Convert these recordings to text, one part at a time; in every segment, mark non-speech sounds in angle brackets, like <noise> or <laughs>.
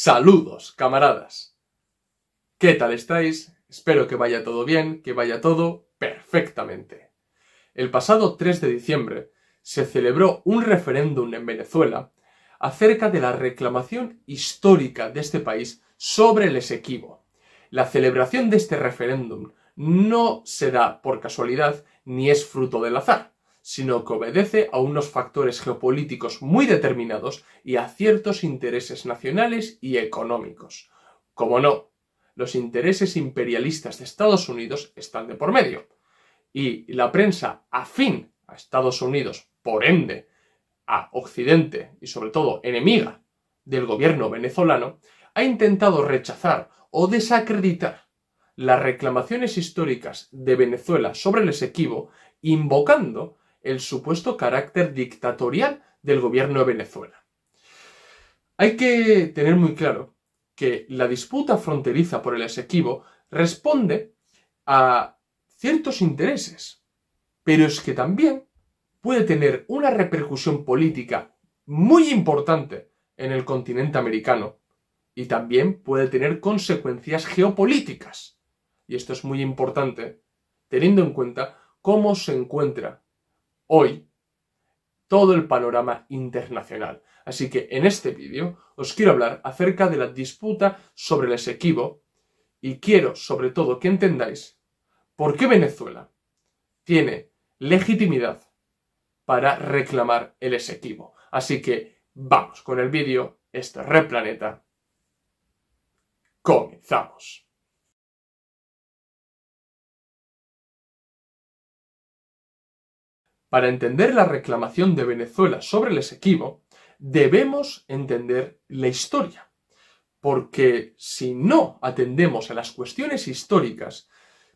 Saludos, camaradas. ¿Qué tal estáis? Espero que vaya todo bien, que vaya todo perfectamente. El pasado 3 de diciembre se celebró un referéndum en Venezuela acerca de la reclamación histórica de este país sobre el Esequibo. La celebración de este referéndum no se da por casualidad ni es fruto del azar sino que obedece a unos factores geopolíticos muy determinados y a ciertos intereses nacionales y económicos. Como no, los intereses imperialistas de Estados Unidos están de por medio. Y la prensa afín a Estados Unidos, por ende, a Occidente y sobre todo enemiga del gobierno venezolano, ha intentado rechazar o desacreditar las reclamaciones históricas de Venezuela sobre el Esequibo, invocando el supuesto carácter dictatorial del gobierno de Venezuela. Hay que tener muy claro que la disputa fronteriza por el Esequibo responde a ciertos intereses, pero es que también puede tener una repercusión política muy importante en el continente americano y también puede tener consecuencias geopolíticas. Y esto es muy importante teniendo en cuenta cómo se encuentra hoy todo el panorama internacional. Así que en este vídeo os quiero hablar acerca de la disputa sobre el Esequibo y quiero sobre todo que entendáis por qué Venezuela tiene legitimidad para reclamar el Esequibo. Así que vamos con el vídeo, este Replaneta. Comenzamos. Para entender la reclamación de Venezuela sobre el Esequibo, debemos entender la historia, porque si no atendemos a las cuestiones históricas,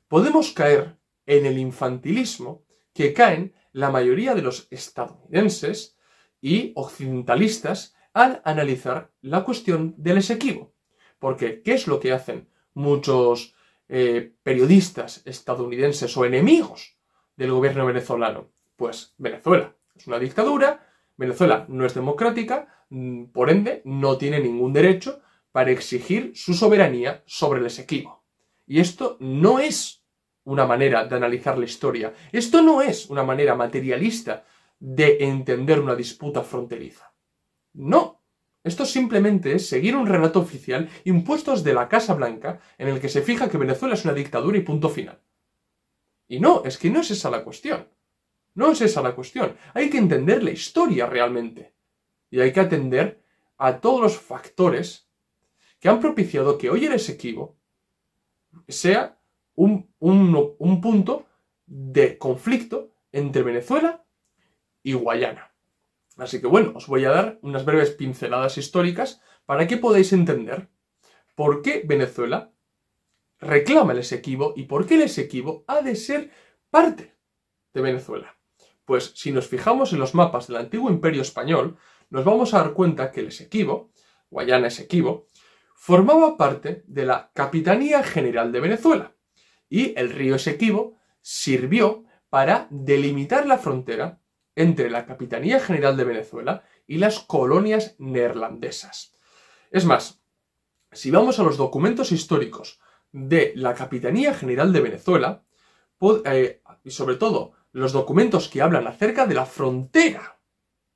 podemos caer en el infantilismo que caen la mayoría de los estadounidenses y occidentalistas al analizar la cuestión del Esequibo. Porque, ¿qué es lo que hacen muchos eh, periodistas estadounidenses o enemigos del gobierno venezolano? Pues Venezuela es una dictadura, Venezuela no es democrática, mm, por ende no tiene ningún derecho para exigir su soberanía sobre el Esequibo. Y esto no es una manera de analizar la historia, esto no es una manera materialista de entender una disputa fronteriza. No, esto simplemente es seguir un relato oficial impuesto de la Casa Blanca en el que se fija que Venezuela es una dictadura y punto final. Y no, es que no es esa la cuestión. No es esa la cuestión. Hay que entender la historia realmente. Y hay que atender a todos los factores que han propiciado que hoy el Esequibo sea un, punto de conflicto entre Venezuela y Guayana. Así que bueno, os voy a dar unas breves pinceladas históricas para que podáis entender por qué Venezuela reclama el Esequibo y por qué el Esequibo ha de ser parte de Venezuela. Pues si nos fijamos en los mapas del antiguo imperio español, nos vamos a dar cuenta que el Esequibo, Guayana Esequibo, formaba parte de la Capitanía General de Venezuela y el río Esequibo sirvió para delimitar la frontera entre la Capitanía General de Venezuela y las colonias neerlandesas. Es más, si vamos a los documentos históricos de la Capitanía General de Venezuela, eh, y sobre todo los documentos que hablan acerca de la frontera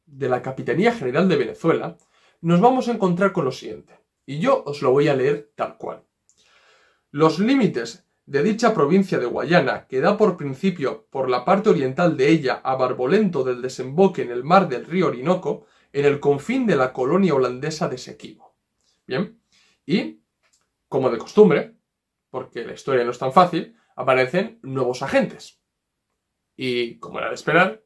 de la Capitanía General de Venezuela, nos vamos a encontrar con lo siguiente, y yo os lo voy a leer tal cual. Los límites de dicha provincia de Guayana, que da por principio por la parte oriental de ella a Barbolento del desemboque en el mar del río Orinoco, en el confín de la colonia holandesa de Sequibo. Bien, y, como de costumbre, porque la historia no es tan fácil, aparecen nuevos agentes. Y, como era de esperar,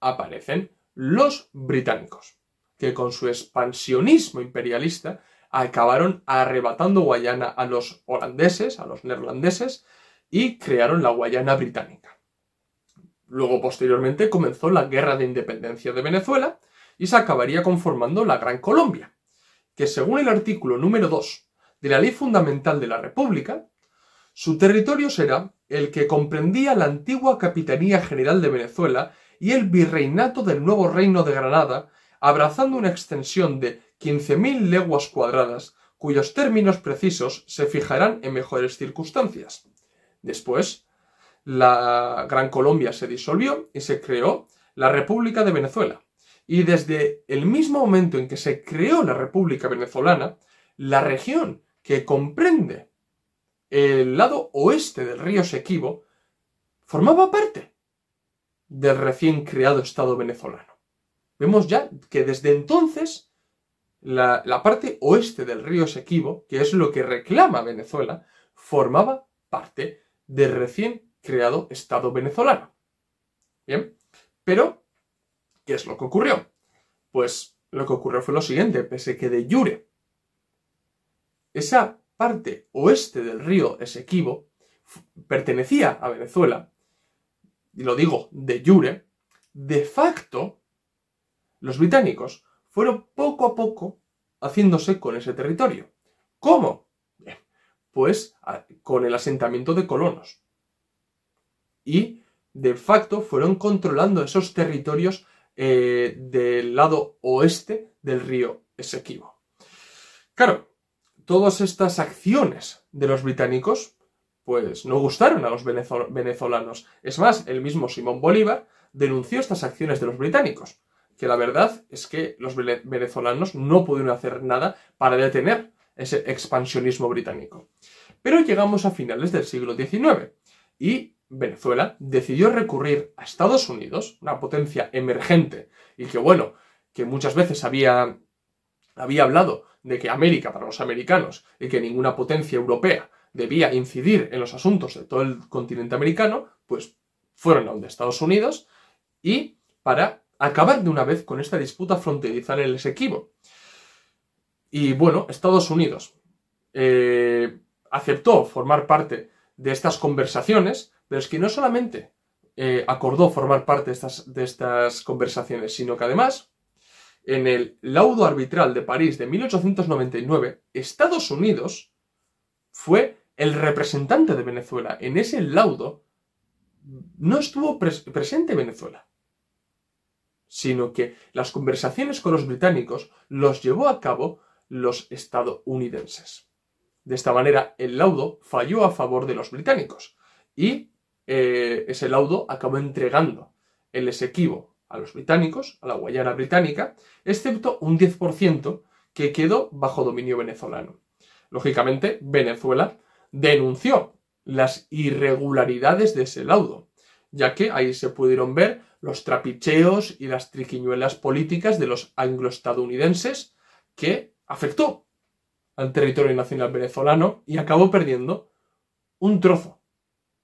aparecen los británicos, que con su expansionismo imperialista acabaron arrebatando Guayana a los holandeses, a los neerlandeses, y crearon la Guayana británica. Luego, posteriormente, comenzó la Guerra de Independencia de Venezuela y se acabaría conformando la Gran Colombia, que según el artículo número 2 de la Ley Fundamental de la República, su territorio será el que comprendía la antigua Capitanía General de Venezuela y el Virreinato del Nuevo Reino de Granada, abrazando una extensión de 15.000 leguas cuadradas, cuyos términos precisos se fijarán en mejores circunstancias. Después, la Gran Colombia se disolvió y se creó la República de Venezuela. Y desde el mismo momento en que se creó la República Venezolana, la región que comprende el lado oeste del río Sequibo formaba parte del recién creado Estado venezolano. Vemos ya que desde entonces la, parte oeste del río Sequibo, que es lo que reclama Venezuela, formaba parte del recién creado Estado venezolano. Bien, pero, ¿qué es lo que ocurrió? Pues lo que ocurrió fue lo siguiente, pese que de yure esa parte oeste del río Esequibo pertenecía a Venezuela, y lo digo de jure, de facto, los británicos fueron poco a poco haciéndose con ese territorio. ¿Cómo? pues con el asentamiento de colonos. Y de facto fueron controlando esos territorios eh, del lado oeste del río Esequibo. Claro, todas estas acciones de los británicos, pues no gustaron a los venezolanos. Es más, el mismo Simón Bolívar denunció estas acciones de los británicos, que la verdad es que los venezolanos no pudieron hacer nada para detener ese expansionismo británico. Pero llegamos a finales del siglo XIX y Venezuela decidió recurrir a Estados Unidos, una potencia emergente y que bueno, que muchas veces había, había hablado de que América para los americanos y que ninguna potencia europea debía incidir en los asuntos de todo el continente americano, pues fueron a de Estados Unidos y para acabar de una vez con esta disputa fronteriza en el Esequibo. Y bueno, Estados Unidos eh, aceptó formar parte de estas conversaciones, pero es que no solamente eh, acordó formar parte de estas, de estas conversaciones, sino que además en el laudo arbitral de París de 1899, Estados Unidos fue el representante de Venezuela. En ese laudo no estuvo presente Venezuela, sino que las conversaciones con los británicos los llevó a cabo los estadounidenses. De esta manera, el laudo falló a favor de los británicos y eh, ese laudo acabó entregando el Esequibo a los británicos, a la Guayana británica, excepto un 10% que quedó bajo dominio venezolano. Lógicamente, Venezuela denunció las irregularidades de ese laudo, ya que ahí se pudieron ver los trapicheos y las triquiñuelas políticas de los angloestadounidenses que afectó al territorio nacional venezolano y acabó perdiendo un trozo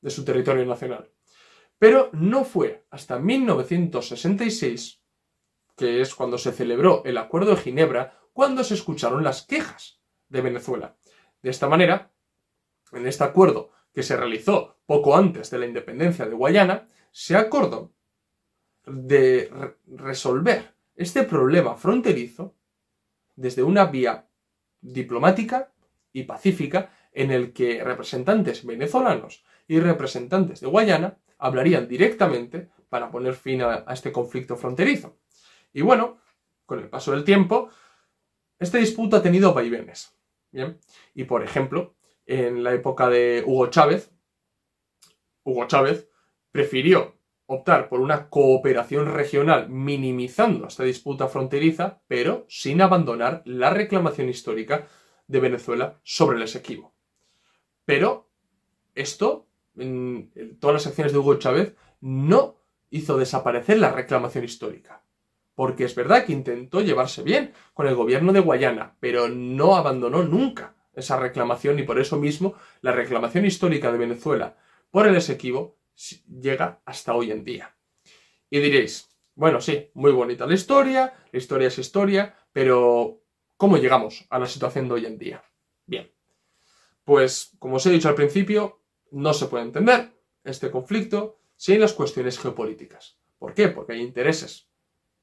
de su territorio nacional. Pero no fue hasta 1966, que es cuando se celebró el Acuerdo de Ginebra, cuando se escucharon las quejas de Venezuela. De esta manera, en este acuerdo que se realizó poco antes de la independencia de Guayana, se acordó de resolver este problema fronterizo desde una vía diplomática y pacífica en el que representantes venezolanos y representantes de Guayana hablarían directamente para poner fin a, este conflicto fronterizo. Y bueno, con el paso del tiempo, esta disputa ha tenido vaivenes. Y por ejemplo, en la época de Hugo Chávez, Hugo Chávez prefirió optar por una cooperación regional minimizando esta disputa fronteriza, pero sin abandonar la reclamación histórica de Venezuela sobre el Esequibo. Pero esto eh, todas las acciones de Hugo Chávez, no hizo desaparecer la reclamación histórica. Porque es verdad que intentó llevarse bien con el gobierno de Guayana, pero no abandonó nunca esa reclamación y por eso mismo la reclamación histórica de Venezuela por el Esequibo llega hasta hoy en día. Y diréis, bueno, sí, muy bonita la historia, la historia es historia, pero ¿cómo llegamos a la situación de hoy en día? Bien, pues como os he dicho al principio, no se puede entender este conflicto sin las cuestiones geopolíticas. ¿Por qué? Porque hay intereses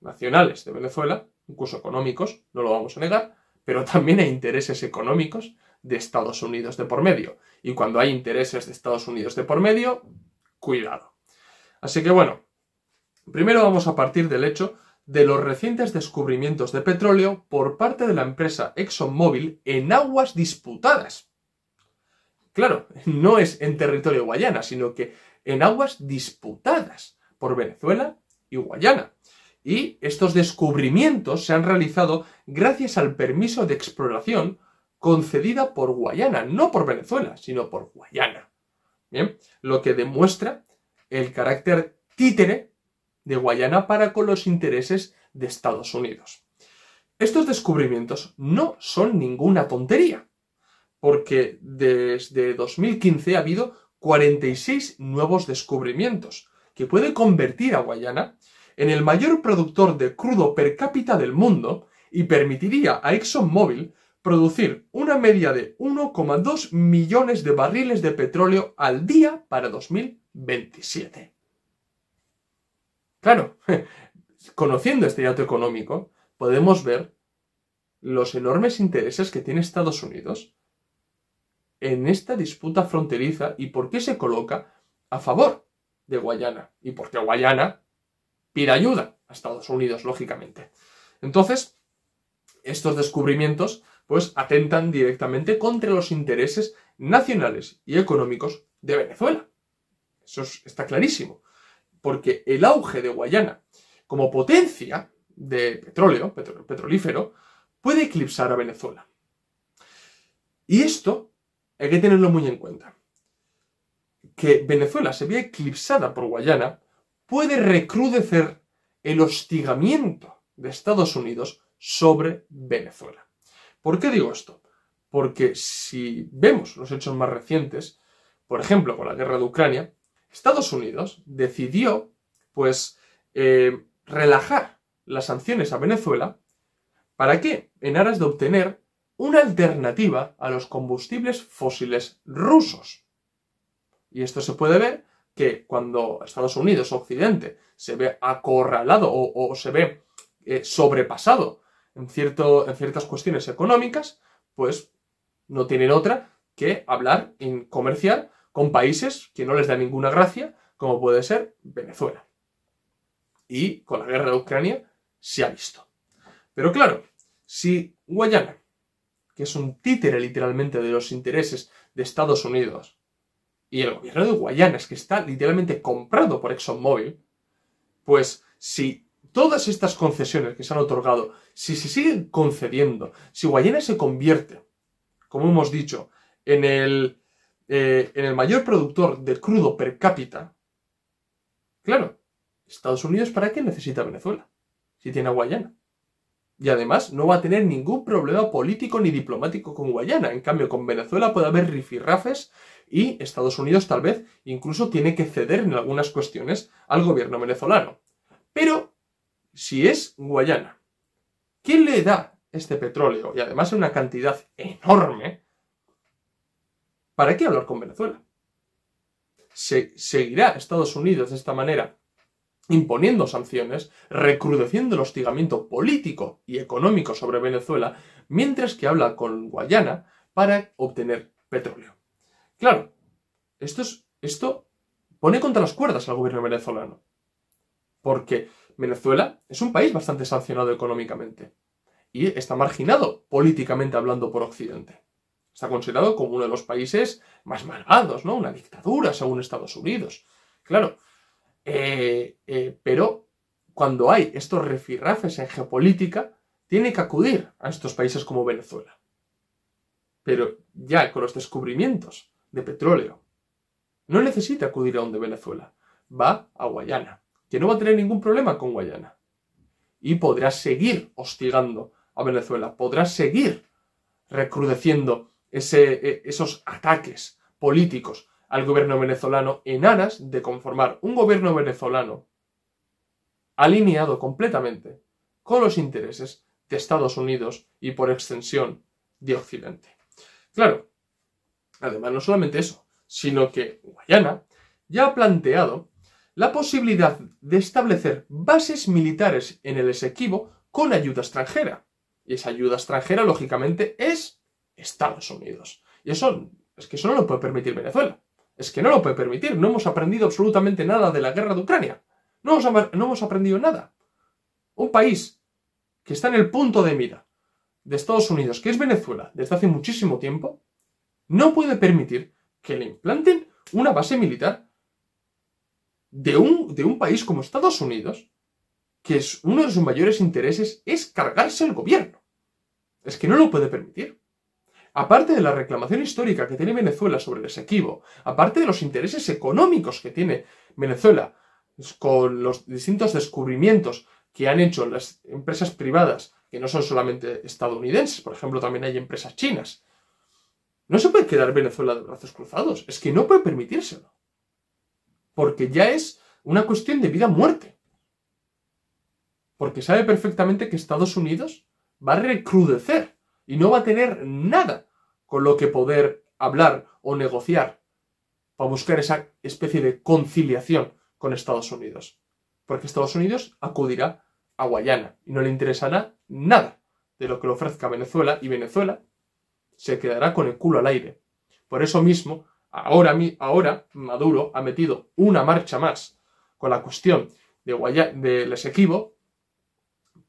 nacionales de Venezuela, incluso económicos, no lo vamos a negar, pero también hay intereses económicos de Estados Unidos de por medio. Y cuando hay intereses de Estados Unidos de por medio, cuidado. Así que bueno, primero vamos a partir del hecho de los recientes descubrimientos de petróleo por parte de la empresa ExxonMobil en aguas disputadas Claro, no es en territorio guayana, sino que en aguas disputadas por Venezuela y Guayana. Y estos descubrimientos se han realizado gracias al permiso de exploración concedida por Guayana, no por Venezuela, sino por Guayana. Bien, lo que demuestra el carácter títere de Guayana para con los intereses de Estados Unidos. Estos descubrimientos no son ninguna tontería porque desde 2015 ha habido 46 nuevos descubrimientos, que puede convertir a Guayana en el mayor productor de crudo per cápita del mundo y permitiría a ExxonMobil producir una media de 1,2 millones de barriles de petróleo al día para 2027. Claro, <laughs> conociendo este dato económico, podemos ver los enormes intereses que tiene Estados Unidos en esta disputa fronteriza y por qué se coloca a favor de Guayana y por qué Guayana pide ayuda a Estados Unidos, lógicamente. Entonces, estos descubrimientos pues atentan directamente contra los intereses nacionales y económicos de Venezuela. Eso está clarísimo, porque el auge de Guayana como potencia de petróleo, petrolífero, puede eclipsar a Venezuela. Y esto hay que tenerlo muy en cuenta. Que Venezuela se ve eclipsada por Guayana puede recrudecer el hostigamiento de Estados Unidos sobre Venezuela. ¿Por qué digo esto? Porque si vemos los hechos más recientes, por ejemplo, con la guerra de Ucrania, Estados Unidos decidió, pues, eh, relajar las sanciones a Venezuela. ¿Para qué? En aras de obtener una alternativa a los combustibles fósiles rusos. Y esto se puede ver que cuando Estados Unidos, o Occidente, se ve acorralado o, se ve eh, sobrepasado en, cierto, en ciertas cuestiones económicas, pues no tienen otra que hablar y comerciar con países que no les da ninguna gracia, como puede ser Venezuela. Y con la guerra de Ucrania se ha visto. Pero claro, si Guayana que es un títere literalmente de los intereses de Estados Unidos, y el gobierno de Guayana, es que está literalmente comprado por ExxonMobil, pues si todas estas concesiones que se han otorgado, si se siguen concediendo, si Guayana se convierte, como hemos dicho, en el, eh, en el mayor productor de crudo per cápita, claro, Estados Unidos para qué necesita Venezuela, si tiene a Guayana. Y además no va a tener ningún problema político ni diplomático con Guayana. En cambio, con Venezuela puede haber rifirrafes y Estados Unidos tal vez incluso tiene que ceder en algunas cuestiones al gobierno venezolano. Pero, si es Guayana, ¿quién le da este petróleo? Y además en una cantidad enorme, ¿para qué hablar con Venezuela? ¿Se ¿Seguirá Estados Unidos de esta manera imponiendo sanciones, recrudeciendo el hostigamiento político y económico sobre Venezuela, mientras que habla con Guayana para obtener petróleo. Claro, esto, pone contra las cuerdas al gobierno venezolano, porque Venezuela es un país bastante sancionado económicamente y está marginado políticamente hablando por Occidente. Está considerado como uno de los países más malvados, ¿no? Una dictadura, según Estados Unidos. Claro, eh, eh, pero cuando hay estos refirrafes en geopolítica, tiene que acudir a estos países como Venezuela. Pero ya con los descubrimientos de petróleo, no necesita acudir a donde Venezuela, va a Guayana, que no va a tener ningún problema con Guayana. Y podrá seguir hostigando a Venezuela, podrá seguir recrudeciendo eh, esos ataques políticos al gobierno venezolano en aras de conformar un gobierno venezolano alineado completamente con los intereses de Estados Unidos y por extensión de Occidente. Claro, además no solamente eso, sino que Guayana ya ha planteado la posibilidad de establecer bases militares en el Esequibo con ayuda extranjera. Y esa ayuda extranjera, lógicamente, es Estados Unidos. Y eso es que eso no lo puede permitir Venezuela es que no lo puede permitir. No hemos aprendido absolutamente nada de la guerra de Ucrania. No hemos, aprendido nada. Un país que está en el punto de mira de Estados Unidos, que es Venezuela, desde hace muchísimo tiempo, no puede permitir que le implanten una base militar de un, de un país como Estados Unidos, que es uno de sus mayores intereses es cargarse el gobierno. Es que no lo puede permitir aparte de la reclamación histórica que tiene Venezuela sobre el Esequibo, aparte de los intereses económicos que tiene Venezuela pues, con los distintos descubrimientos que han hecho las empresas privadas, que no son solamente estadounidenses, por ejemplo, también hay empresas chinas, no se puede quedar Venezuela de brazos cruzados, es que no puede permitírselo, porque ya es una cuestión de vida muerte, porque sabe perfectamente que Estados Unidos va a recrudecer y no va a tener nada con lo que poder hablar o negociar para buscar esa especie de conciliación con Estados Unidos. Porque Estados Unidos acudirá a Guayana y no le interesará nada de lo que le ofrezca Venezuela y Venezuela se quedará con el culo al aire. Por eso mismo, ahora, ahora Maduro ha metido una marcha más con la cuestión de del Esequibo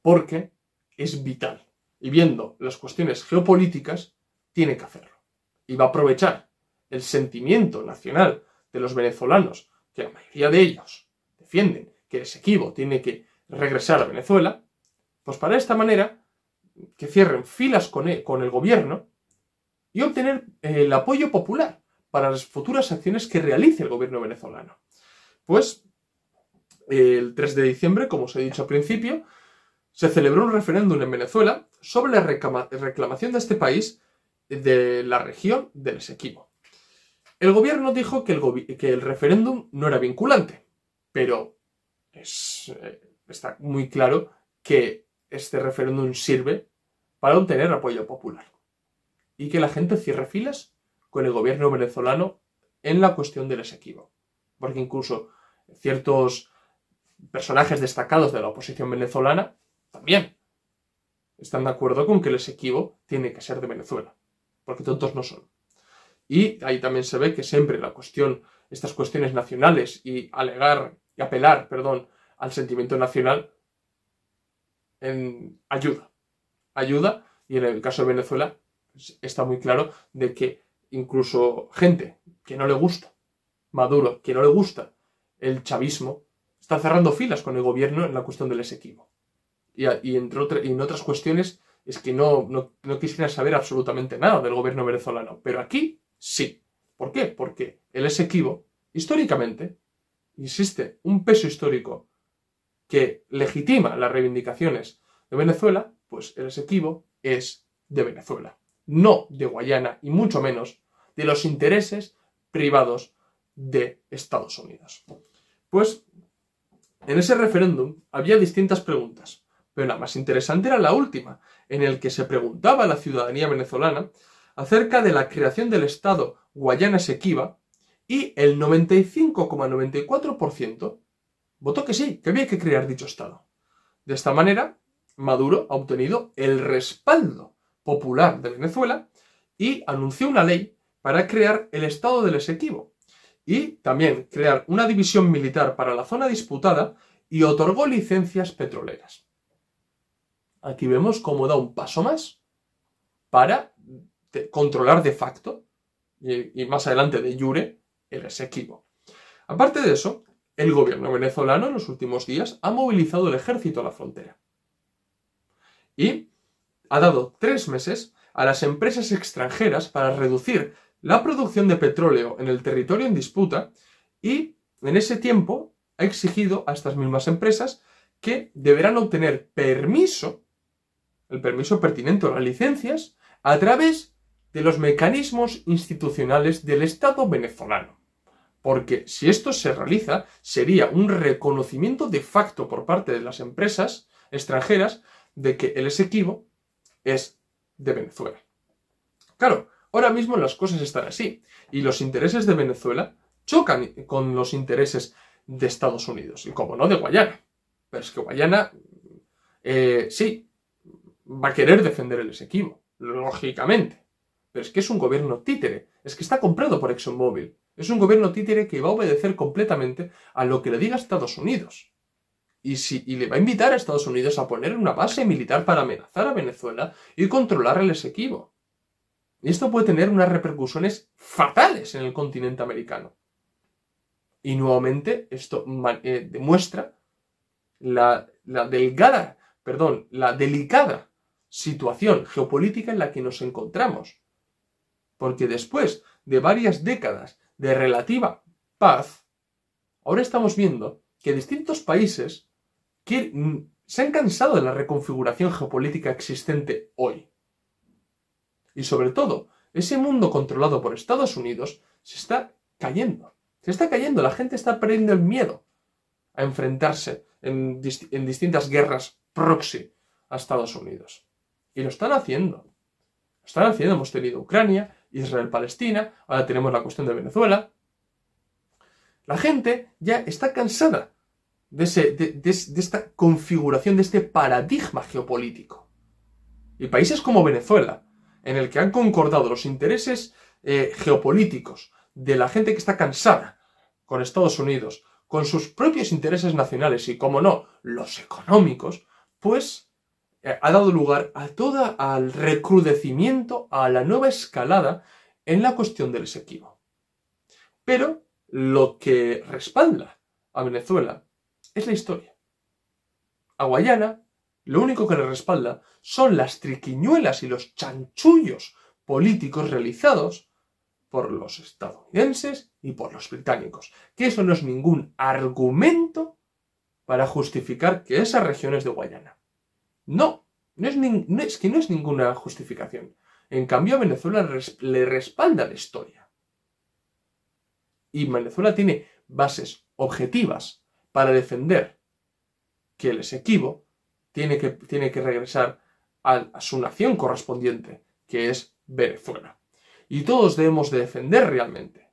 porque es vital. Y viendo las cuestiones geopolíticas, tiene que hacerlo. Y va a aprovechar el sentimiento nacional de los venezolanos, que la mayoría de ellos defienden que Esequibo tiene que regresar a Venezuela, pues para esta manera que cierren filas con el, con el gobierno y obtener eh, el apoyo popular para las futuras acciones que realice el gobierno venezolano. Pues el 3 de diciembre, como os he dicho al principio, se celebró un referéndum en Venezuela sobre la reclamación de este país de la región del Esequibo. El gobierno dijo que el, referéndum no era vinculante, pero eh, está muy claro que este referéndum sirve para obtener apoyo popular y que la gente cierre filas con el gobierno venezolano en la cuestión del Esequibo. Porque incluso ciertos personajes destacados de la oposición venezolana también están de acuerdo con que el Esequibo tiene que ser de Venezuela porque tontos no son. Y ahí también se ve que siempre la cuestión, estas cuestiones nacionales y alegar y apelar, perdón, al sentimiento nacional ayuda. Ayuda, y en el caso de Venezuela pues, está muy claro de que incluso gente que no le gusta, Maduro, que no le gusta el chavismo, está cerrando filas con el gobierno en la cuestión del exequivo. Y, entre y en otras cuestiones es que no, no, quisiera saber absolutamente nada del gobierno venezolano. Pero aquí sí. ¿Por qué? Porque el Esequibo, históricamente, existe un peso histórico que legitima las reivindicaciones de Venezuela, pues el Esequibo es de Venezuela, no de Guayana y mucho menos de los intereses privados de Estados Unidos. Pues en ese referéndum había distintas preguntas pero la más interesante era la última, en el que se preguntaba a la ciudadanía venezolana acerca de la creación del Estado Guayana Esequiba y el 95,94% votó que sí, que había que crear dicho Estado. De esta manera, Maduro ha obtenido el respaldo popular de Venezuela y anunció una ley para crear el Estado del Esequibo y también crear una división militar para la zona disputada y otorgó licencias petroleras. Aquí vemos cómo da un paso más para controlar de facto y, más adelante de jure el Esequibo. Aparte de eso, el gobierno venezolano en los últimos días ha movilizado el ejército a la frontera y ha dado tres meses a las empresas extranjeras para reducir la producción de petróleo en el territorio en disputa y en ese tiempo ha exigido a estas mismas empresas que deberán obtener permiso el permiso pertinente o las licencias a través de los mecanismos institucionales del Estado venezolano. Porque si esto se realiza, sería un reconocimiento de facto por parte de las empresas extranjeras de que el Esequibo es de Venezuela. Claro, ahora mismo las cosas están así y los intereses de Venezuela chocan con los intereses de Estados Unidos y como no de Guayana. Pero es que Guayana, eh, sí, va a querer defender el Esequibo, lógicamente. Pero es que es un gobierno títere, es que está comprado por ExxonMobil. Es un gobierno títere que va a obedecer completamente a lo que le diga Estados Unidos. Y, si, y le va a invitar a Estados Unidos a poner una base militar para amenazar a Venezuela y controlar el Esequibo. Y esto puede tener unas repercusiones fatales en el continente americano. Y nuevamente esto eh, demuestra la, la delgada, perdón, la delicada situación geopolítica en la que nos encontramos. Porque después de varias décadas de relativa paz, ahora estamos viendo que distintos países se han cansado de la reconfiguración geopolítica existente hoy. Y sobre todo, ese mundo controlado por Estados Unidos se está cayendo. Se está cayendo, la gente está perdiendo el miedo a enfrentarse en distintas guerras proxy a Estados Unidos. Y lo están haciendo. Lo están haciendo. Hemos tenido Ucrania, Israel-Palestina, ahora tenemos la cuestión de Venezuela. La gente ya está cansada de, de, esta configuración, de este paradigma geopolítico. Y países como Venezuela, en el que han concordado los intereses eh, geopolíticos de la gente que está cansada con Estados Unidos, con sus propios intereses nacionales y, como no, los económicos, pues eh, ha dado lugar a todo al recrudecimiento, a la nueva escalada en la cuestión del Esequibo. Pero lo que respalda a Venezuela es la historia. A Guayana lo único que le respalda son las triquiñuelas y los chanchullos políticos realizados por los estadounidenses y por los británicos, que eso no es ningún argumento para justificar que esas regiones de Guayana no, no es, que no es ninguna justificación. En cambio, a Venezuela le respalda la historia. Y Venezuela tiene bases objetivas para defender que el Esequibo tiene que, regresar a, su nación correspondiente, que es Venezuela. Y todos debemos defender realmente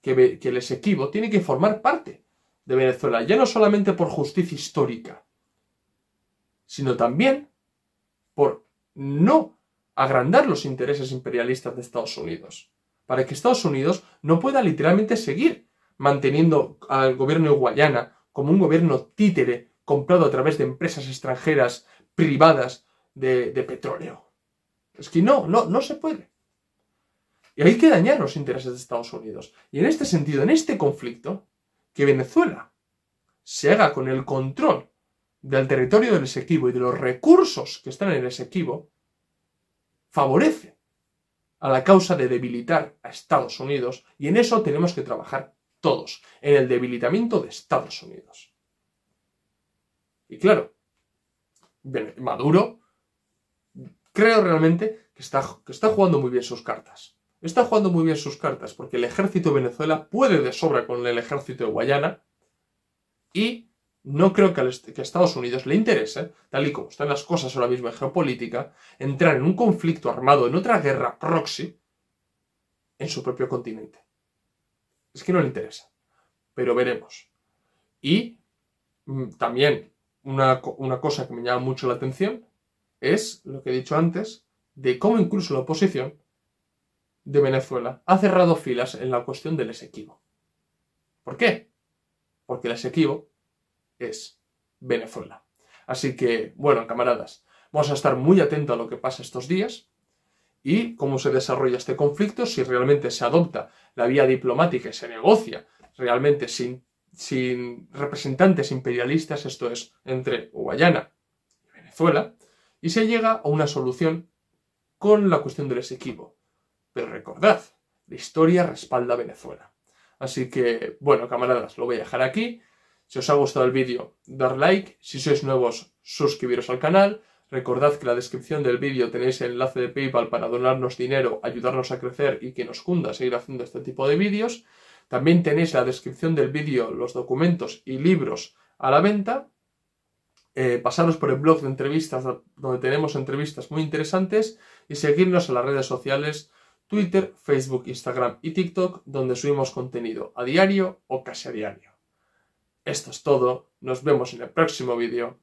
que, que el Esequibo tiene que formar parte de Venezuela, ya no solamente por justicia histórica, sino también por no agrandar los intereses imperialistas de Estados Unidos, para que Estados Unidos no pueda literalmente seguir manteniendo al gobierno Guayana como un gobierno títere comprado a través de empresas extranjeras privadas de, petróleo. Es que no, no, no se puede. Y hay que dañar los intereses de Estados Unidos. Y en este sentido, en este conflicto, que Venezuela se haga con el control del territorio del Esequibo y de los recursos que están en el Esequibo favorece a la causa de debilitar a Estados Unidos y en eso tenemos que trabajar todos, en el debilitamiento de Estados Unidos. Y claro, Maduro creo realmente que está, que está jugando muy bien sus cartas. Está jugando muy bien sus cartas porque el ejército de Venezuela puede de sobra con el ejército de Guayana y no creo que, a Estados Unidos le interese, tal y como están las cosas ahora mismo en geopolítica, entrar en un conflicto armado, en otra guerra proxy, en su propio continente. Es que no le interesa. Pero veremos. Y mm, también una, una cosa que me llama mucho la atención es lo que he dicho antes, de cómo incluso la oposición de Venezuela ha cerrado filas en la cuestión del Esequibo. ¿Por qué? Porque el Esequibo es Venezuela. Así que, bueno, camaradas, vamos a estar muy atentos a lo que pasa estos días y cómo se desarrolla este conflicto, si realmente se adopta la vía diplomática y se negocia realmente sin, sin representantes imperialistas, esto es, entre Guayana y Venezuela, y se llega a una solución con la cuestión del Esequibo. Pero recordad, la historia respalda a Venezuela. Así que, bueno, camaradas, lo voy a dejar aquí. Si os ha gustado el vídeo, dar like. Si sois nuevos, suscribiros al canal. Recordad que en la descripción del vídeo tenéis el enlace de PayPal para donarnos dinero, ayudarnos a crecer y que nos cunda seguir haciendo este tipo de vídeos. También tenéis en la descripción del vídeo los documentos y libros a la venta. Eh, pasaros por el blog de entrevistas donde tenemos entrevistas muy interesantes y seguirnos en las redes sociales Twitter, Facebook, Instagram y TikTok donde subimos contenido a diario o casi a diario. Esto es todo, nos vemos en el próximo vídeo.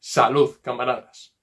Salud, camaradas.